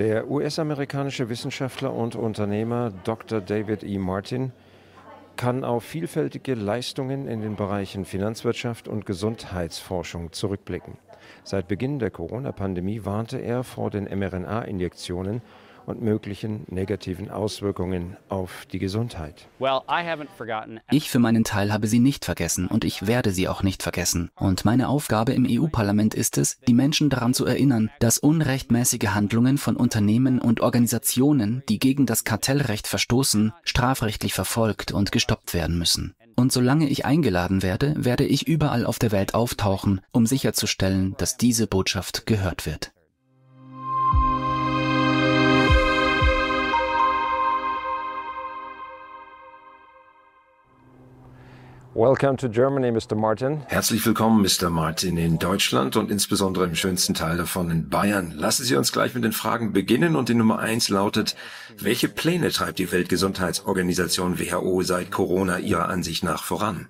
Der US-amerikanische Wissenschaftler und Unternehmer Dr. David E. Martin kann auf vielfältige Leistungen in den Bereichen Finanzwirtschaft und Gesundheitsforschung zurückblicken. Seit Beginn der Corona-Pandemie warnte er vor den mRNA-Injektionen und möglichen negativen Auswirkungen auf die Gesundheit. Ich für meinen Teil habe sie nicht vergessen und ich werde sie auch nicht vergessen. Und meine Aufgabe im EU-Parlament ist es, die Menschen daran zu erinnern, dass unrechtmäßige Handlungen von Unternehmen und Organisationen, die gegen das Kartellrecht verstoßen, strafrechtlich verfolgt und gestoppt werden müssen. Und solange ich eingeladen werde, werde ich überall auf der Welt auftauchen, um sicherzustellen, dass diese Botschaft gehört wird. Welcome to Germany, Mr. Martin. Herzlich willkommen, Mr. Martin, in Deutschland und insbesondere im schönsten Teil davon in Bayern. Lassen Sie uns gleich mit den Fragen beginnen und die Nummer eins lautet, welche Pläne treibt die Weltgesundheitsorganisation WHO seit Corona Ihrer Ansicht nach voran?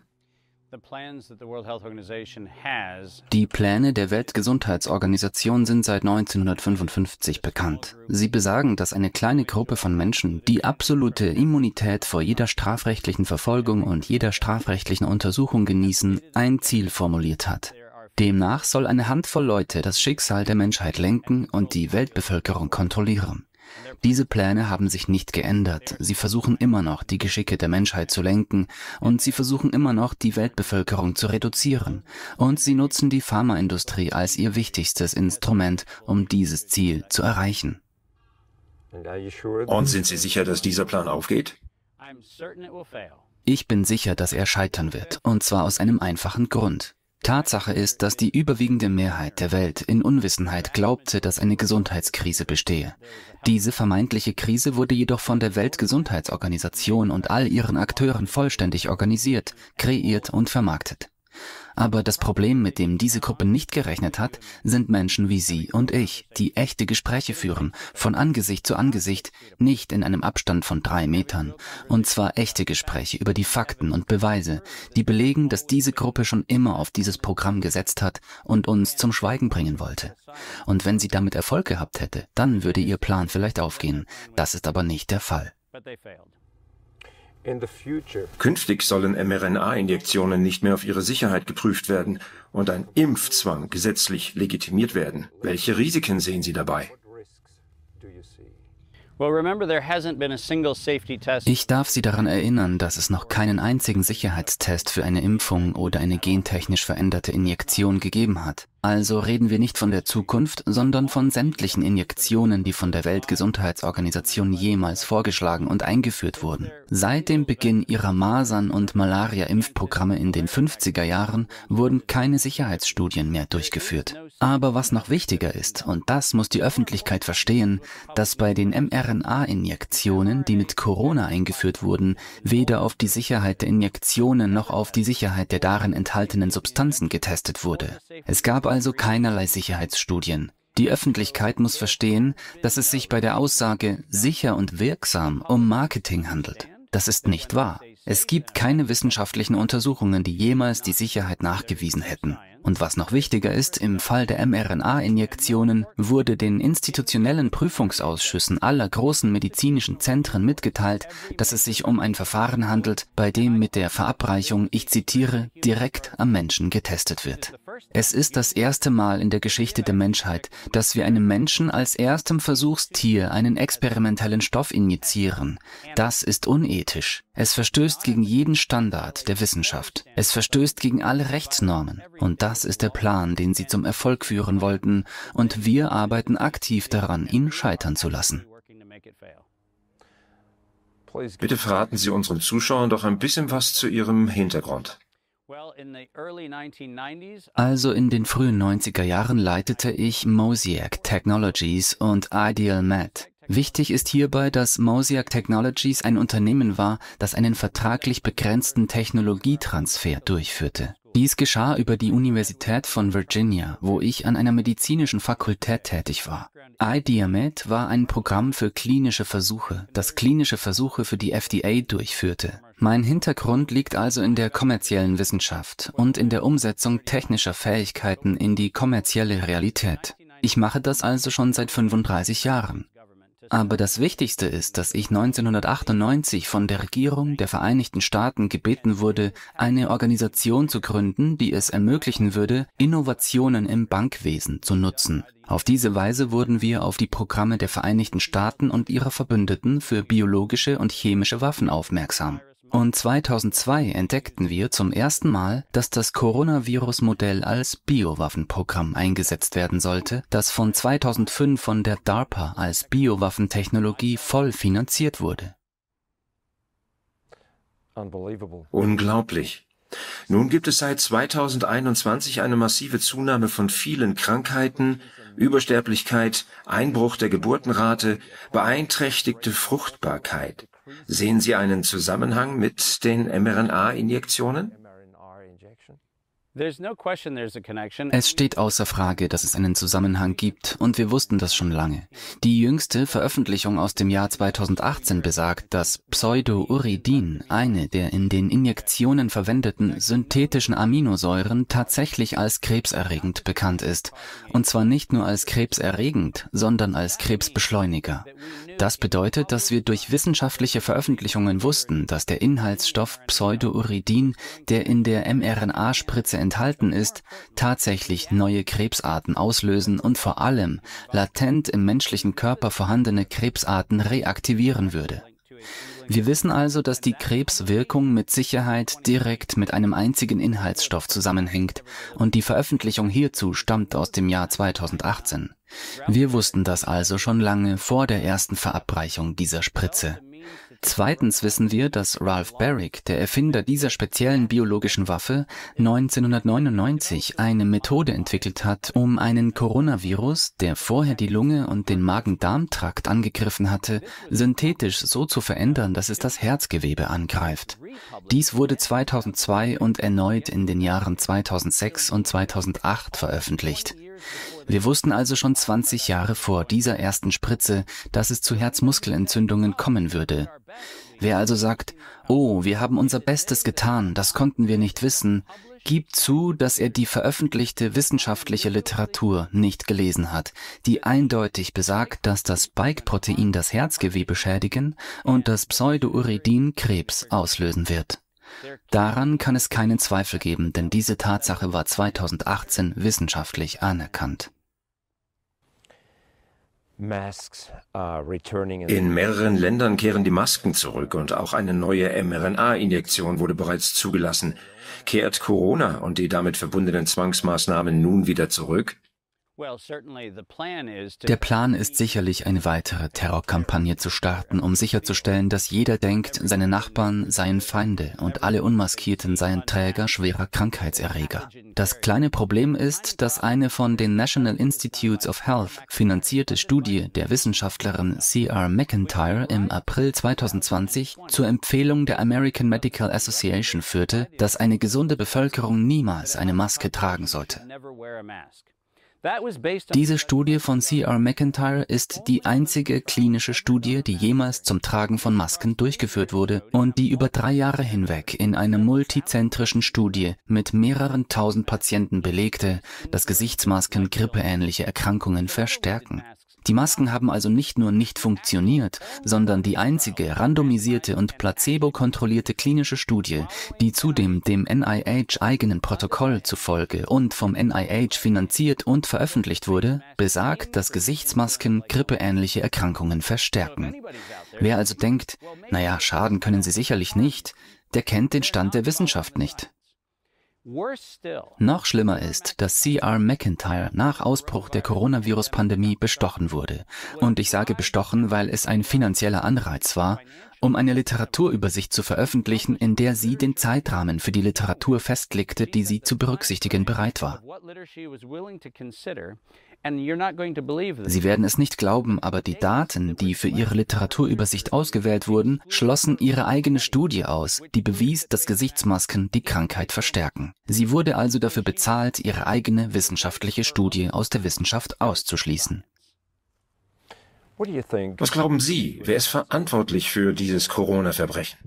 Die Pläne der Weltgesundheitsorganisation sind seit 1955 bekannt. Sie besagen, dass eine kleine Gruppe von Menschen die absolute Immunität vor jeder strafrechtlichen Verfolgung und jeder strafrechtlichen Untersuchung genießen, ein Ziel formuliert hat. Demnach soll eine Handvoll Leute das Schicksal der Menschheit lenken und die Weltbevölkerung kontrollieren. Diese Pläne haben sich nicht geändert. Sie versuchen immer noch, die Geschicke der Menschheit zu lenken und sie versuchen immer noch, die Weltbevölkerung zu reduzieren. Und sie nutzen die Pharmaindustrie als ihr wichtigstes Instrument, um dieses Ziel zu erreichen. Und sind Sie sicher, dass dieser Plan aufgeht? Ich bin sicher, dass er scheitern wird, und zwar aus einem einfachen Grund. Tatsache ist, dass die überwiegende Mehrheit der Welt in Unwissenheit glaubte, dass eine Gesundheitskrise bestehe. Diese vermeintliche Krise wurde jedoch von der Weltgesundheitsorganisation und all ihren Akteuren vollständig organisiert, kreiert und vermarktet. Aber das Problem, mit dem diese Gruppe nicht gerechnet hat, sind Menschen wie Sie und ich, die echte Gespräche führen, von Angesicht zu Angesicht, nicht in einem Abstand von drei Metern. Und zwar echte Gespräche über die Fakten und Beweise, die belegen, dass diese Gruppe schon immer auf dieses Programm gesetzt hat und uns zum Schweigen bringen wollte. Und wenn sie damit Erfolg gehabt hätte, dann würde ihr Plan vielleicht aufgehen. Das ist aber nicht der Fall. Künftig sollen mRNA-Injektionen nicht mehr auf ihre Sicherheit geprüft werden und ein Impfzwang gesetzlich legitimiert werden. Welche Risiken sehen Sie dabei? Ich darf Sie daran erinnern, dass es noch keinen einzigen Sicherheitstest für eine Impfung oder eine gentechnisch veränderte Injektion gegeben hat. Also reden wir nicht von der Zukunft, sondern von sämtlichen Injektionen, die von der Weltgesundheitsorganisation jemals vorgeschlagen und eingeführt wurden. Seit dem Beginn ihrer Masern- und Malaria-Impfprogramme in den 50er Jahren wurden keine Sicherheitsstudien mehr durchgeführt. Aber was noch wichtiger ist, und das muss die Öffentlichkeit verstehen, dass bei den mRNA-Injektionen, die mit Corona eingeführt wurden, weder auf die Sicherheit der Injektionen noch auf die Sicherheit der darin enthaltenen Substanzen getestet wurde. Es gab also keinerlei Sicherheitsstudien. Die Öffentlichkeit muss verstehen, dass es sich bei der Aussage sicher und wirksam um Marketing handelt. Das ist nicht wahr. Es gibt keine wissenschaftlichen Untersuchungen, die jemals die Sicherheit nachgewiesen hätten. Und was noch wichtiger ist, im Fall der mRNA-Injektionen wurde den institutionellen Prüfungsausschüssen aller großen medizinischen Zentren mitgeteilt, dass es sich um ein Verfahren handelt, bei dem mit der Verabreichung, ich zitiere, direkt am Menschen getestet wird. Es ist das erste Mal in der Geschichte der Menschheit, dass wir einem Menschen als erstem Versuchstier einen experimentellen Stoff injizieren. Das ist unethisch. Es verstößt gegen jeden Standard der Wissenschaft. Es verstößt gegen alle Rechtsnormen. Und das ist der Plan, den sie zum Erfolg führen wollten. Und wir arbeiten aktiv daran, ihn scheitern zu lassen. Bitte verraten Sie unseren Zuschauern doch ein bisschen was zu Ihrem Hintergrund. Also in den frühen 90er Jahren leitete ich Mosiac Technologies und Ideal Med. Wichtig ist hierbei, dass Mosiac Technologies ein Unternehmen war, das einen vertraglich begrenzten Technologietransfer durchführte. Dies geschah über die Universität von Virginia, wo ich an einer medizinischen Fakultät tätig war iDiaMed war ein Programm für klinische Versuche, das klinische Versuche für die FDA durchführte. Mein Hintergrund liegt also in der kommerziellen Wissenschaft und in der Umsetzung technischer Fähigkeiten in die kommerzielle Realität. Ich mache das also schon seit 35 Jahren. Aber das Wichtigste ist, dass ich 1998 von der Regierung der Vereinigten Staaten gebeten wurde, eine Organisation zu gründen, die es ermöglichen würde, Innovationen im Bankwesen zu nutzen. Auf diese Weise wurden wir auf die Programme der Vereinigten Staaten und ihrer Verbündeten für biologische und chemische Waffen aufmerksam. Und 2002 entdeckten wir zum ersten Mal, dass das Coronavirus-Modell als Biowaffenprogramm eingesetzt werden sollte, das von 2005 von der DARPA als Biowaffentechnologie voll finanziert wurde. Unglaublich. Nun gibt es seit 2021 eine massive Zunahme von vielen Krankheiten, Übersterblichkeit, Einbruch der Geburtenrate, beeinträchtigte Fruchtbarkeit. Sehen Sie einen Zusammenhang mit den mRNA-Injektionen? Es steht außer Frage, dass es einen Zusammenhang gibt, und wir wussten das schon lange. Die jüngste Veröffentlichung aus dem Jahr 2018 besagt, dass Pseudouridin, eine der in den Injektionen verwendeten synthetischen Aminosäuren, tatsächlich als krebserregend bekannt ist, und zwar nicht nur als krebserregend, sondern als Krebsbeschleuniger. Das bedeutet, dass wir durch wissenschaftliche Veröffentlichungen wussten, dass der Inhaltsstoff Pseudouridin, der in der mRNA-Spritze enthalten ist, tatsächlich neue Krebsarten auslösen und vor allem latent im menschlichen Körper vorhandene Krebsarten reaktivieren würde. Wir wissen also, dass die Krebswirkung mit Sicherheit direkt mit einem einzigen Inhaltsstoff zusammenhängt und die Veröffentlichung hierzu stammt aus dem Jahr 2018. Wir wussten das also schon lange vor der ersten Verabreichung dieser Spritze. Zweitens wissen wir, dass Ralph Barrick, der Erfinder dieser speziellen biologischen Waffe, 1999 eine Methode entwickelt hat, um einen Coronavirus, der vorher die Lunge und den Magen-Darm-Trakt angegriffen hatte, synthetisch so zu verändern, dass es das Herzgewebe angreift. Dies wurde 2002 und erneut in den Jahren 2006 und 2008 veröffentlicht. Wir wussten also schon 20 Jahre vor dieser ersten Spritze, dass es zu Herzmuskelentzündungen kommen würde. Wer also sagt, oh, wir haben unser Bestes getan, das konnten wir nicht wissen, gibt zu, dass er die veröffentlichte wissenschaftliche Literatur nicht gelesen hat, die eindeutig besagt, dass das Spike-Protein das Herzgewebe schädigen und das Pseudouridin Krebs auslösen wird. Daran kann es keinen Zweifel geben, denn diese Tatsache war 2018 wissenschaftlich anerkannt. In mehreren Ländern kehren die Masken zurück und auch eine neue mRNA-Injektion wurde bereits zugelassen. Kehrt Corona und die damit verbundenen Zwangsmaßnahmen nun wieder zurück? Der Plan ist sicherlich, eine weitere Terrorkampagne zu starten, um sicherzustellen, dass jeder denkt, seine Nachbarn seien Feinde und alle Unmaskierten seien Träger schwerer Krankheitserreger. Das kleine Problem ist, dass eine von den National Institutes of Health finanzierte Studie der Wissenschaftlerin C.R. McIntyre im April 2020 zur Empfehlung der American Medical Association führte, dass eine gesunde Bevölkerung niemals eine Maske tragen sollte. Diese Studie von C.R. McIntyre ist die einzige klinische Studie, die jemals zum Tragen von Masken durchgeführt wurde und die über drei Jahre hinweg in einer multizentrischen Studie mit mehreren tausend Patienten belegte, dass Gesichtsmasken grippeähnliche Erkrankungen verstärken. Die Masken haben also nicht nur nicht funktioniert, sondern die einzige randomisierte und placebo-kontrollierte klinische Studie, die zudem dem NIH eigenen Protokoll zufolge und vom NIH finanziert und veröffentlicht wurde, besagt, dass Gesichtsmasken grippeähnliche Erkrankungen verstärken. Wer also denkt, naja, schaden können sie sicherlich nicht, der kennt den Stand der Wissenschaft nicht. Noch schlimmer ist, dass C.R. McIntyre nach Ausbruch der Coronavirus-Pandemie bestochen wurde. Und ich sage bestochen, weil es ein finanzieller Anreiz war, um eine Literaturübersicht zu veröffentlichen, in der sie den Zeitrahmen für die Literatur festlegte, die sie zu berücksichtigen bereit war. Sie werden es nicht glauben, aber die Daten, die für ihre Literaturübersicht ausgewählt wurden, schlossen ihre eigene Studie aus, die bewies, dass Gesichtsmasken die Krankheit verstärken. Sie wurde also dafür bezahlt, ihre eigene wissenschaftliche Studie aus der Wissenschaft auszuschließen. Was glauben Sie, wer ist verantwortlich für dieses Corona-Verbrechen?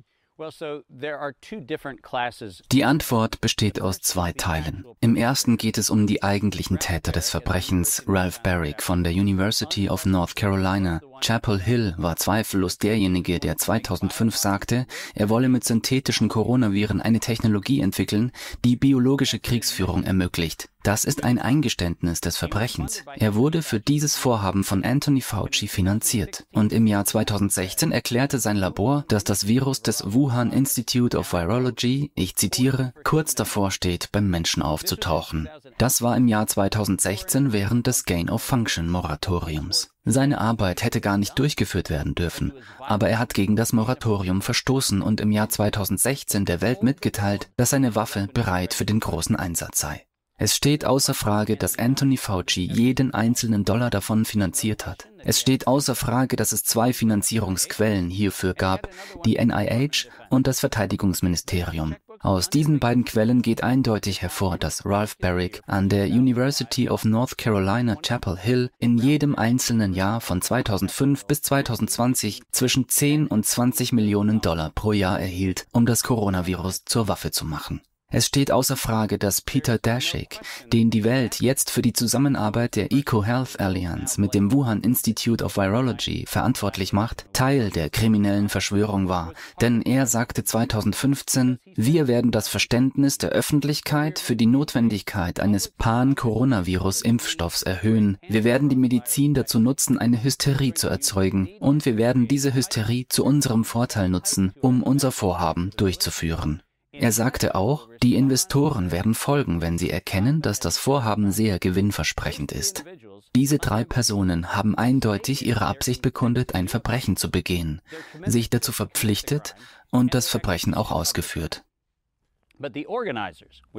Die Antwort besteht aus zwei Teilen. Im ersten geht es um die eigentlichen Täter des Verbrechens, Ralph Barrick von der University of North Carolina, Chapel Hill war zweifellos derjenige, der 2005 sagte, er wolle mit synthetischen Coronaviren eine Technologie entwickeln, die biologische Kriegsführung ermöglicht. Das ist ein Eingeständnis des Verbrechens. Er wurde für dieses Vorhaben von Anthony Fauci finanziert. Und im Jahr 2016 erklärte sein Labor, dass das Virus des Wuhan Institute of Virology, ich zitiere, kurz davor steht, beim Menschen aufzutauchen. Das war im Jahr 2016 während des Gain-of-Function-Moratoriums. Seine Arbeit hätte gar nicht durchgeführt werden dürfen, aber er hat gegen das Moratorium verstoßen und im Jahr 2016 der Welt mitgeteilt, dass seine Waffe bereit für den großen Einsatz sei. Es steht außer Frage, dass Anthony Fauci jeden einzelnen Dollar davon finanziert hat. Es steht außer Frage, dass es zwei Finanzierungsquellen hierfür gab, die NIH und das Verteidigungsministerium. Aus diesen beiden Quellen geht eindeutig hervor, dass Ralph Barrick an der University of North Carolina Chapel Hill in jedem einzelnen Jahr von 2005 bis 2020 zwischen 10 und 20 Millionen Dollar pro Jahr erhielt, um das Coronavirus zur Waffe zu machen. Es steht außer Frage, dass Peter Daszak, den die Welt jetzt für die Zusammenarbeit der EcoHealth Alliance mit dem Wuhan Institute of Virology verantwortlich macht, Teil der kriminellen Verschwörung war. Denn er sagte 2015, wir werden das Verständnis der Öffentlichkeit für die Notwendigkeit eines Pan-Coronavirus-Impfstoffs erhöhen. Wir werden die Medizin dazu nutzen, eine Hysterie zu erzeugen. Und wir werden diese Hysterie zu unserem Vorteil nutzen, um unser Vorhaben durchzuführen. Er sagte auch, die Investoren werden folgen, wenn sie erkennen, dass das Vorhaben sehr gewinnversprechend ist. Diese drei Personen haben eindeutig ihre Absicht bekundet, ein Verbrechen zu begehen, sich dazu verpflichtet und das Verbrechen auch ausgeführt.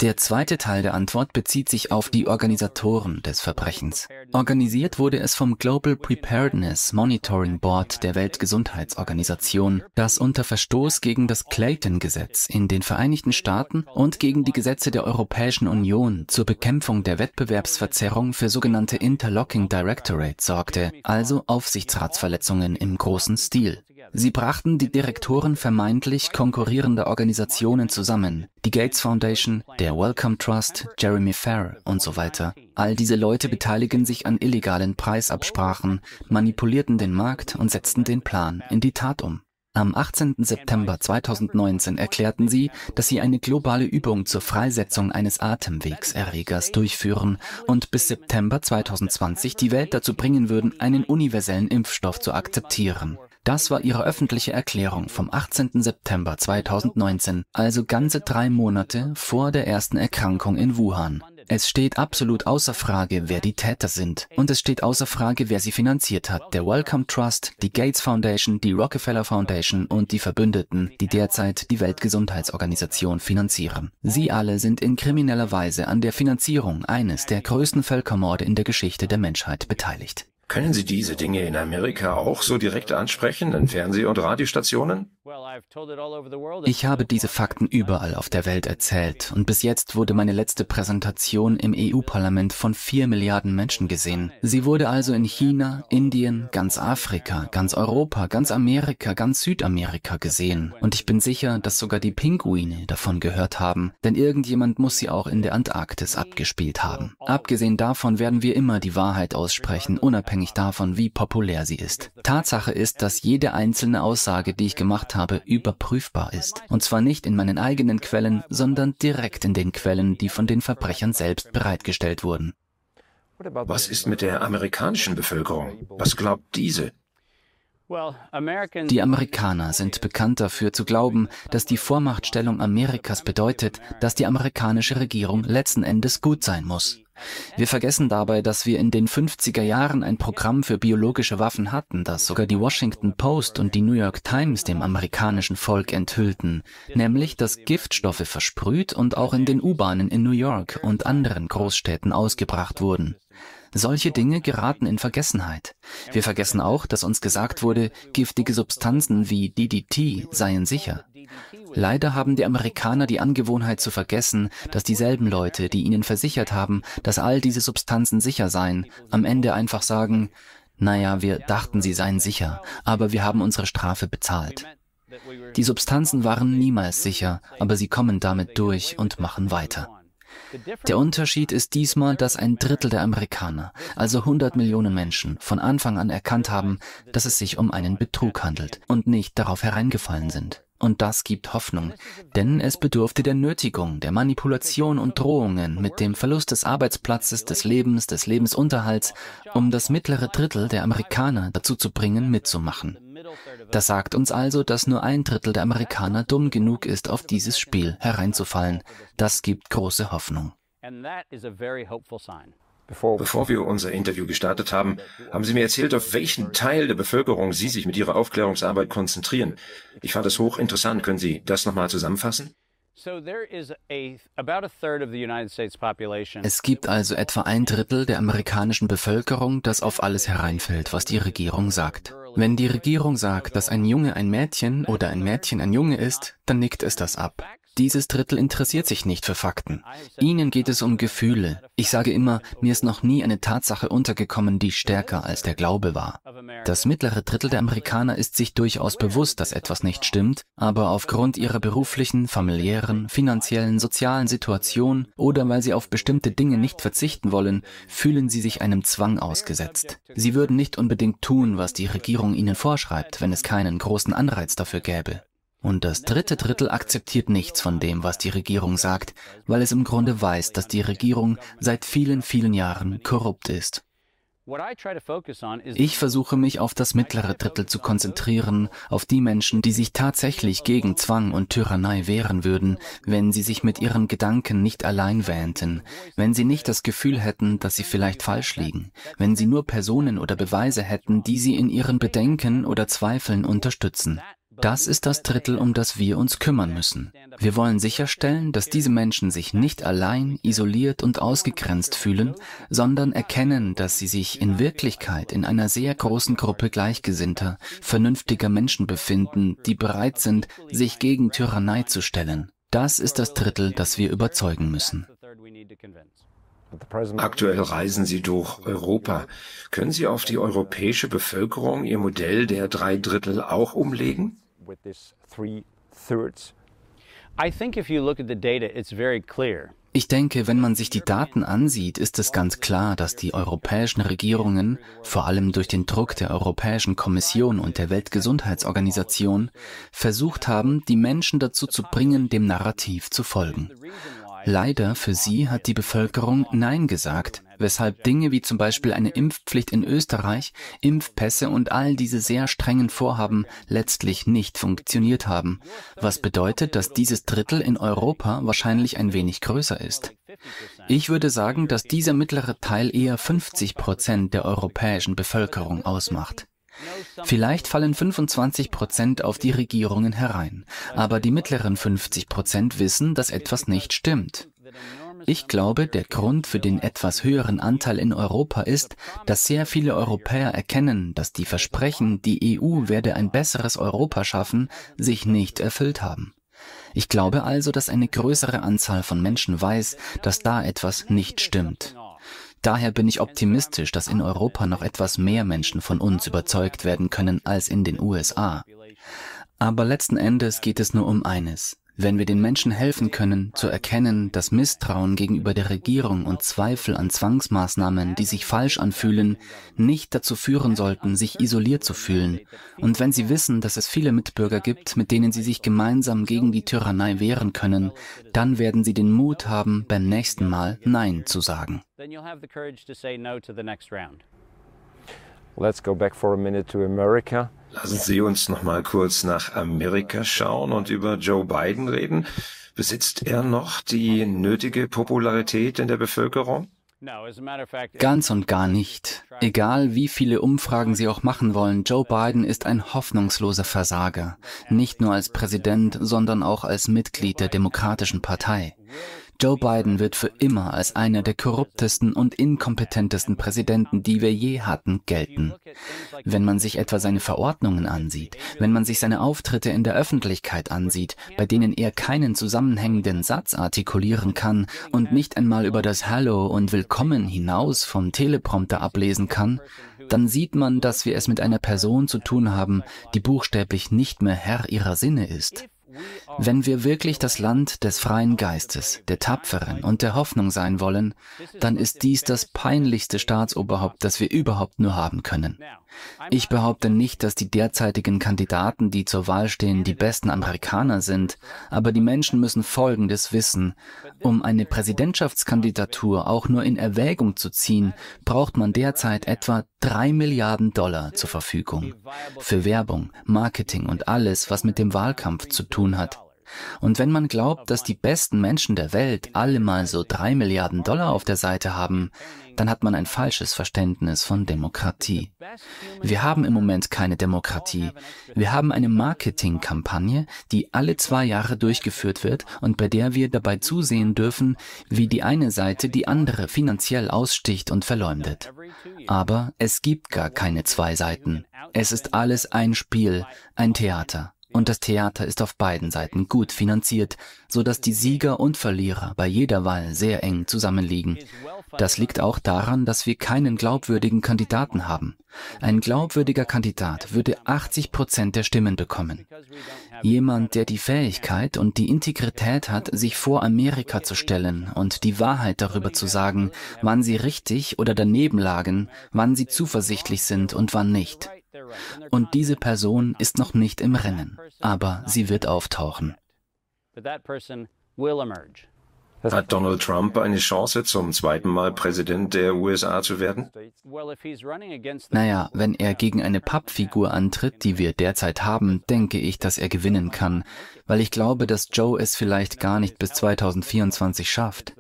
Der zweite Teil der Antwort bezieht sich auf die Organisatoren des Verbrechens. Organisiert wurde es vom Global Preparedness Monitoring Board der Weltgesundheitsorganisation, das unter Verstoß gegen das Clayton-Gesetz in den Vereinigten Staaten und gegen die Gesetze der Europäischen Union zur Bekämpfung der Wettbewerbsverzerrung für sogenannte Interlocking Directorate sorgte, also Aufsichtsratsverletzungen im großen Stil. Sie brachten die Direktoren vermeintlich konkurrierender Organisationen zusammen. Die Gates Foundation, der Wellcome Trust, Jeremy Fair und so weiter. All diese Leute beteiligen sich an illegalen Preisabsprachen, manipulierten den Markt und setzten den Plan in die Tat um. Am 18. September 2019 erklärten sie, dass sie eine globale Übung zur Freisetzung eines Atemwegserregers durchführen und bis September 2020 die Welt dazu bringen würden, einen universellen Impfstoff zu akzeptieren. Das war ihre öffentliche Erklärung vom 18. September 2019, also ganze drei Monate vor der ersten Erkrankung in Wuhan. Es steht absolut außer Frage, wer die Täter sind. Und es steht außer Frage, wer sie finanziert hat. Der Wellcome Trust, die Gates Foundation, die Rockefeller Foundation und die Verbündeten, die derzeit die Weltgesundheitsorganisation finanzieren. Sie alle sind in krimineller Weise an der Finanzierung eines der größten Völkermorde in der Geschichte der Menschheit beteiligt. Können Sie diese Dinge in Amerika auch so direkt ansprechen in Fernseh- und Radiostationen? Ich habe diese Fakten überall auf der Welt erzählt und bis jetzt wurde meine letzte Präsentation im EU-Parlament von vier Milliarden Menschen gesehen. Sie wurde also in China, Indien, ganz Afrika, ganz Europa, ganz Amerika, ganz Südamerika gesehen. Und ich bin sicher, dass sogar die Pinguine davon gehört haben, denn irgendjemand muss sie auch in der Antarktis abgespielt haben. Abgesehen davon werden wir immer die Wahrheit aussprechen, unabhängig davon, wie populär sie ist. Tatsache ist, dass jede einzelne Aussage, die ich gemacht habe, überprüfbar ist. Und zwar nicht in meinen eigenen Quellen, sondern direkt in den Quellen, die von den Verbrechern selbst bereitgestellt wurden. Was ist mit der amerikanischen Bevölkerung? Was glaubt diese? Die Amerikaner sind bekannt dafür zu glauben, dass die Vormachtstellung Amerikas bedeutet, dass die amerikanische Regierung letzten Endes gut sein muss. Wir vergessen dabei, dass wir in den 50er Jahren ein Programm für biologische Waffen hatten, das sogar die Washington Post und die New York Times dem amerikanischen Volk enthüllten, nämlich dass Giftstoffe versprüht und auch in den U-Bahnen in New York und anderen Großstädten ausgebracht wurden. Solche Dinge geraten in Vergessenheit. Wir vergessen auch, dass uns gesagt wurde, giftige Substanzen wie DDT seien sicher. Leider haben die Amerikaner die Angewohnheit zu vergessen, dass dieselben Leute, die ihnen versichert haben, dass all diese Substanzen sicher seien, am Ende einfach sagen, naja, wir dachten, sie seien sicher, aber wir haben unsere Strafe bezahlt. Die Substanzen waren niemals sicher, aber sie kommen damit durch und machen weiter. Der Unterschied ist diesmal, dass ein Drittel der Amerikaner, also 100 Millionen Menschen, von Anfang an erkannt haben, dass es sich um einen Betrug handelt und nicht darauf hereingefallen sind. Und das gibt Hoffnung, denn es bedurfte der Nötigung, der Manipulation und Drohungen mit dem Verlust des Arbeitsplatzes, des Lebens, des Lebensunterhalts, um das mittlere Drittel der Amerikaner dazu zu bringen, mitzumachen. Das sagt uns also, dass nur ein Drittel der Amerikaner dumm genug ist, auf dieses Spiel hereinzufallen. Das gibt große Hoffnung. Bevor wir unser Interview gestartet haben, haben Sie mir erzählt, auf welchen Teil der Bevölkerung Sie sich mit Ihrer Aufklärungsarbeit konzentrieren. Ich fand es hochinteressant. Können Sie das nochmal zusammenfassen? Es gibt also etwa ein Drittel der amerikanischen Bevölkerung, das auf alles hereinfällt, was die Regierung sagt. Wenn die Regierung sagt, dass ein Junge ein Mädchen oder ein Mädchen ein Junge ist, dann nickt es das ab. Dieses Drittel interessiert sich nicht für Fakten. Ihnen geht es um Gefühle. Ich sage immer, mir ist noch nie eine Tatsache untergekommen, die stärker als der Glaube war. Das mittlere Drittel der Amerikaner ist sich durchaus bewusst, dass etwas nicht stimmt, aber aufgrund ihrer beruflichen, familiären, finanziellen, sozialen Situation oder weil sie auf bestimmte Dinge nicht verzichten wollen, fühlen sie sich einem Zwang ausgesetzt. Sie würden nicht unbedingt tun, was die Regierung ihnen vorschreibt, wenn es keinen großen Anreiz dafür gäbe. Und das dritte Drittel akzeptiert nichts von dem, was die Regierung sagt, weil es im Grunde weiß, dass die Regierung seit vielen, vielen Jahren korrupt ist. Ich versuche mich auf das mittlere Drittel zu konzentrieren, auf die Menschen, die sich tatsächlich gegen Zwang und Tyrannei wehren würden, wenn sie sich mit ihren Gedanken nicht allein wähnten, wenn sie nicht das Gefühl hätten, dass sie vielleicht falsch liegen, wenn sie nur Personen oder Beweise hätten, die sie in ihren Bedenken oder Zweifeln unterstützen. Das ist das Drittel, um das wir uns kümmern müssen. Wir wollen sicherstellen, dass diese Menschen sich nicht allein, isoliert und ausgegrenzt fühlen, sondern erkennen, dass sie sich in Wirklichkeit in einer sehr großen Gruppe gleichgesinnter, vernünftiger Menschen befinden, die bereit sind, sich gegen Tyrannei zu stellen. Das ist das Drittel, das wir überzeugen müssen. Aktuell reisen Sie durch Europa. Können Sie auf die europäische Bevölkerung Ihr Modell der drei Drittel auch umlegen? with this three thirds? I think if you look at the data, it's very clear. Ich denke, wenn man sich die Daten ansieht, ist es ganz klar, dass die europäischen Regierungen, vor allem durch den Druck der Europäischen Kommission und der Weltgesundheitsorganisation, versucht haben, die Menschen dazu zu bringen, dem Narrativ zu folgen. Leider für sie hat die Bevölkerung Nein gesagt, weshalb Dinge wie zum Beispiel eine Impfpflicht in Österreich, Impfpässe und all diese sehr strengen Vorhaben letztlich nicht funktioniert haben, was bedeutet, dass dieses Drittel in Europa wahrscheinlich ein wenig größer ist. Ich würde sagen, dass dieser mittlere Teil eher 50 Prozent der europäischen Bevölkerung ausmacht. Vielleicht fallen 25 Prozent auf die Regierungen herein, aber die mittleren 50 Prozent wissen, dass etwas nicht stimmt. Ich glaube, der Grund für den etwas höheren Anteil in Europa ist, dass sehr viele Europäer erkennen, dass die Versprechen, die EU werde ein besseres Europa schaffen, sich nicht erfüllt haben. Ich glaube also, dass eine größere Anzahl von Menschen weiß, dass da etwas nicht stimmt. Daher bin ich optimistisch, dass in Europa noch etwas mehr Menschen von uns überzeugt werden können als in den USA. Aber letzten Endes geht es nur um eines, wenn wir den Menschen helfen können, zu erkennen, dass Misstrauen gegenüber der Regierung und Zweifel an Zwangsmaßnahmen, die sich falsch anfühlen, nicht dazu führen sollten, sich isoliert zu fühlen, und wenn sie wissen, dass es viele Mitbürger gibt, mit denen sie sich gemeinsam gegen die Tyrannei wehren können, dann werden sie den Mut haben, beim nächsten Mal Nein zu sagen. Let's go back for a minute to America. Lassen Sie uns noch mal kurz nach Amerika schauen und über Joe Biden reden. Besitzt er noch die nötige Popularität in der Bevölkerung? Ganz und gar nicht. Egal wie viele Umfragen Sie auch machen wollen, Joe Biden ist ein hoffnungsloser Versager. Nicht nur als Präsident, sondern auch als Mitglied der Demokratischen Partei. Joe Biden wird für immer als einer der korruptesten und inkompetentesten Präsidenten, die wir je hatten, gelten. Wenn man sich etwa seine Verordnungen ansieht, wenn man sich seine Auftritte in der Öffentlichkeit ansieht, bei denen er keinen zusammenhängenden Satz artikulieren kann und nicht einmal über das Hallo und Willkommen hinaus vom Teleprompter ablesen kann, dann sieht man, dass wir es mit einer Person zu tun haben, die buchstäblich nicht mehr Herr ihrer Sinne ist. Wenn wir wirklich das Land des freien Geistes, der Tapferen und der Hoffnung sein wollen, dann ist dies das peinlichste Staatsoberhaupt, das wir überhaupt nur haben können. Ich behaupte nicht, dass die derzeitigen Kandidaten, die zur Wahl stehen, die besten Amerikaner sind, aber die Menschen müssen Folgendes wissen. Um eine Präsidentschaftskandidatur auch nur in Erwägung zu ziehen, braucht man derzeit etwa 3 Milliarden Dollar zur Verfügung für Werbung, Marketing und alles, was mit dem Wahlkampf zu tun hat. Und wenn man glaubt, dass die besten Menschen der Welt alle mal so drei Milliarden Dollar auf der Seite haben, dann hat man ein falsches Verständnis von Demokratie. Wir haben im Moment keine Demokratie. Wir haben eine Marketingkampagne, die alle zwei Jahre durchgeführt wird und bei der wir dabei zusehen dürfen, wie die eine Seite die andere finanziell aussticht und verleumdet. Aber es gibt gar keine zwei Seiten. Es ist alles ein Spiel, ein Theater und das Theater ist auf beiden Seiten gut finanziert, so dass die Sieger und Verlierer bei jeder Wahl sehr eng zusammenliegen. Das liegt auch daran, dass wir keinen glaubwürdigen Kandidaten haben. Ein glaubwürdiger Kandidat würde 80 Prozent der Stimmen bekommen. Jemand, der die Fähigkeit und die Integrität hat, sich vor Amerika zu stellen und die Wahrheit darüber zu sagen, wann sie richtig oder daneben lagen, wann sie zuversichtlich sind und wann nicht. Und diese Person ist noch nicht im Rennen, aber sie wird auftauchen. Hat Donald Trump eine Chance, zum zweiten Mal Präsident der USA zu werden? Naja, wenn er gegen eine Pappfigur antritt, die wir derzeit haben, denke ich, dass er gewinnen kann, weil ich glaube, dass Joe es vielleicht gar nicht bis 2024 schafft.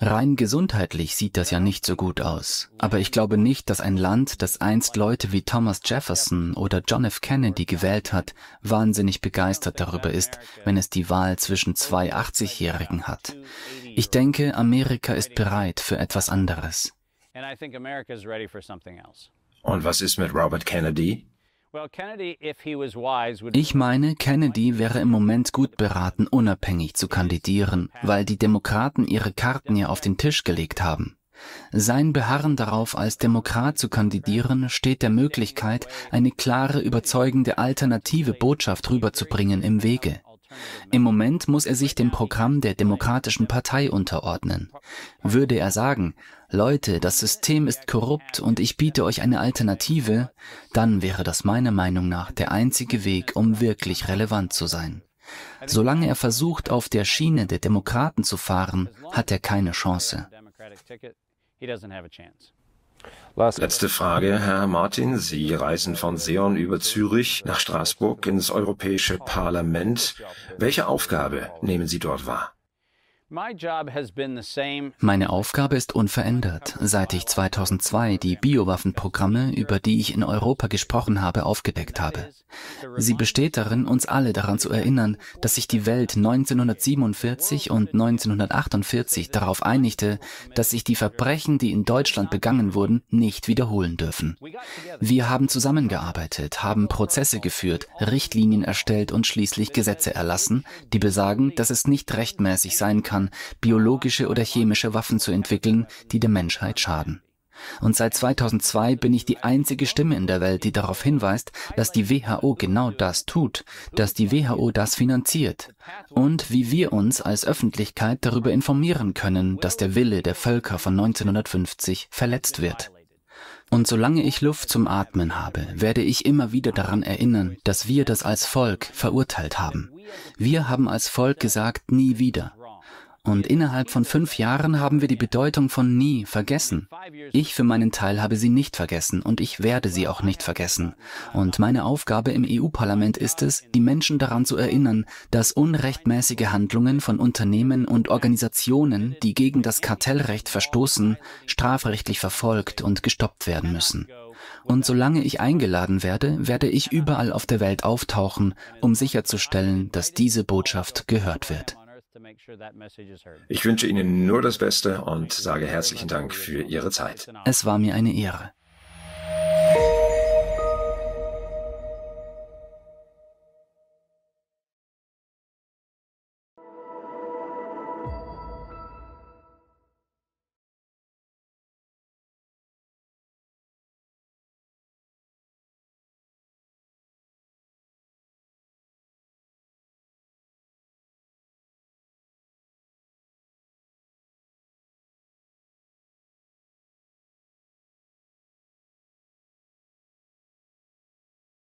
Rein gesundheitlich sieht das ja nicht so gut aus. Aber ich glaube nicht, dass ein Land, das einst Leute wie Thomas Jefferson oder John F. Kennedy gewählt hat, wahnsinnig begeistert darüber ist, wenn es die Wahl zwischen zwei 80-Jährigen hat. Ich denke, Amerika ist bereit für etwas anderes. Und was ist mit Robert Kennedy? Ich meine, Kennedy wäre im Moment gut beraten, unabhängig zu kandidieren, weil die Demokraten ihre Karten ja auf den Tisch gelegt haben. Sein Beharren darauf, als Demokrat zu kandidieren, steht der Möglichkeit, eine klare, überzeugende alternative Botschaft rüberzubringen, im Wege. Im Moment muss er sich dem Programm der Demokratischen Partei unterordnen. Würde er sagen, Leute, das System ist korrupt und ich biete euch eine Alternative, dann wäre das meiner Meinung nach der einzige Weg, um wirklich relevant zu sein. Solange er versucht, auf der Schiene der Demokraten zu fahren, hat er keine Chance. Letzte Frage, Herr Martin. Sie reisen von Seon über Zürich nach Straßburg ins Europäische Parlament. Welche Aufgabe nehmen Sie dort wahr? Meine Aufgabe ist unverändert, seit ich 2002 die Biowaffenprogramme, über die ich in Europa gesprochen habe, aufgedeckt habe. Sie besteht darin, uns alle daran zu erinnern, dass sich die Welt 1947 und 1948 darauf einigte, dass sich die Verbrechen, die in Deutschland begangen wurden, nicht wiederholen dürfen. Wir haben zusammengearbeitet, haben Prozesse geführt, Richtlinien erstellt und schließlich Gesetze erlassen, die besagen, dass es nicht rechtmäßig sein kann, kann, biologische oder chemische Waffen zu entwickeln, die der Menschheit schaden. Und seit 2002 bin ich die einzige Stimme in der Welt, die darauf hinweist, dass die WHO genau das tut, dass die WHO das finanziert und wie wir uns als Öffentlichkeit darüber informieren können, dass der Wille der Völker von 1950 verletzt wird. Und solange ich Luft zum Atmen habe, werde ich immer wieder daran erinnern, dass wir das als Volk verurteilt haben. Wir haben als Volk gesagt, nie wieder. Und innerhalb von fünf Jahren haben wir die Bedeutung von nie vergessen. Ich für meinen Teil habe sie nicht vergessen und ich werde sie auch nicht vergessen. Und meine Aufgabe im EU-Parlament ist es, die Menschen daran zu erinnern, dass unrechtmäßige Handlungen von Unternehmen und Organisationen, die gegen das Kartellrecht verstoßen, strafrechtlich verfolgt und gestoppt werden müssen. Und solange ich eingeladen werde, werde ich überall auf der Welt auftauchen, um sicherzustellen, dass diese Botschaft gehört wird. Ich wünsche Ihnen nur das Beste und sage herzlichen Dank für Ihre Zeit. Es war mir eine Ehre.